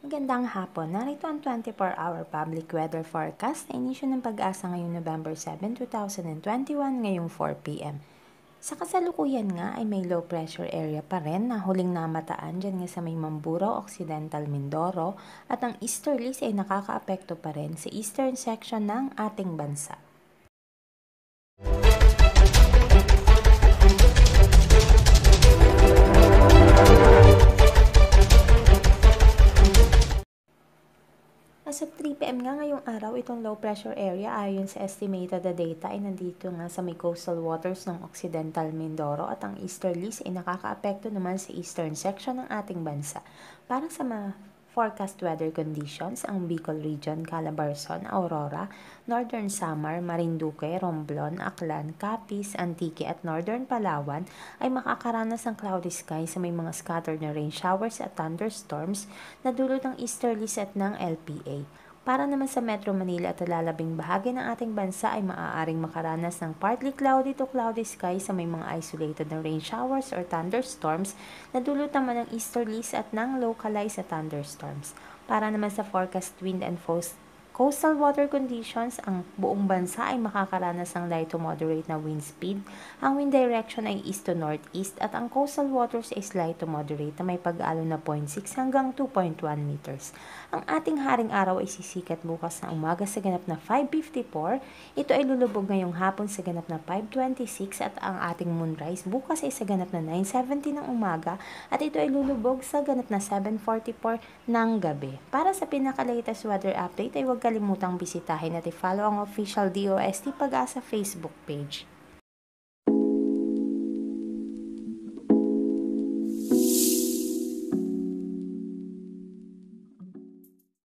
Magandang hapon. Narito ang 24-hour public weather forecast na inisyo ng pag-asa ngayong November 7, 2021 ngayong 4 p.m. Sa kasalukuyan nga ay may low pressure area pa rin na huling namataan dyan nga sa may Mamburao, Occidental Mindoro at ang easterlies ay nakakaapekto pa rin sa eastern section ng ating bansa. as 3pm nga ngayong araw, itong low pressure area ayon sa estimated na data ay nandito nga sa may coastal waters ng Occidental Mindoro at ang easterlies ay nakakaapekto naman sa eastern section ng ating bansa. Para sa mga Forecast weather conditions ang Bicol Region, Calabarzon, Aurora, Northern Samar, Marinduque, Romblon, Aklan, Capiz, Antique at Northern Palawan ay makakaranas ng cloudy sky sa may mga scattered na rain showers at thunderstorms na dulot ng easterlies at ng LPA. Para naman sa Metro Manila at lalabing bahagi ng ating bansa ay maaaring makaranas ng partly cloudy to cloudy sky sa may mga isolated na rain showers or thunderstorms na dulot naman ng easterlies at ng localized thunderstorms. Para naman sa forecast wind and force coastal water conditions, ang buong bansa ay makakaranas ng light to moderate na wind speed. Ang wind direction ay east to northeast at ang coastal waters ay slight to moderate na may pag-alo na 0.6 hanggang 2.1 meters. Ang ating haring araw ay sisikat bukas na umaga sa ganap na 5.54. Ito ay lulubog ngayong hapon sa ganap na 5.26 at ang ating moonrise bukas ay sa ganap na 9.70 ng umaga at ito ay lulubog sa ganap na 7.44 ng gabi. Para sa pinakalatest weather update ay huwag kalimutang bisitahin at i-follow ang official DOST Pag-asa Facebook page.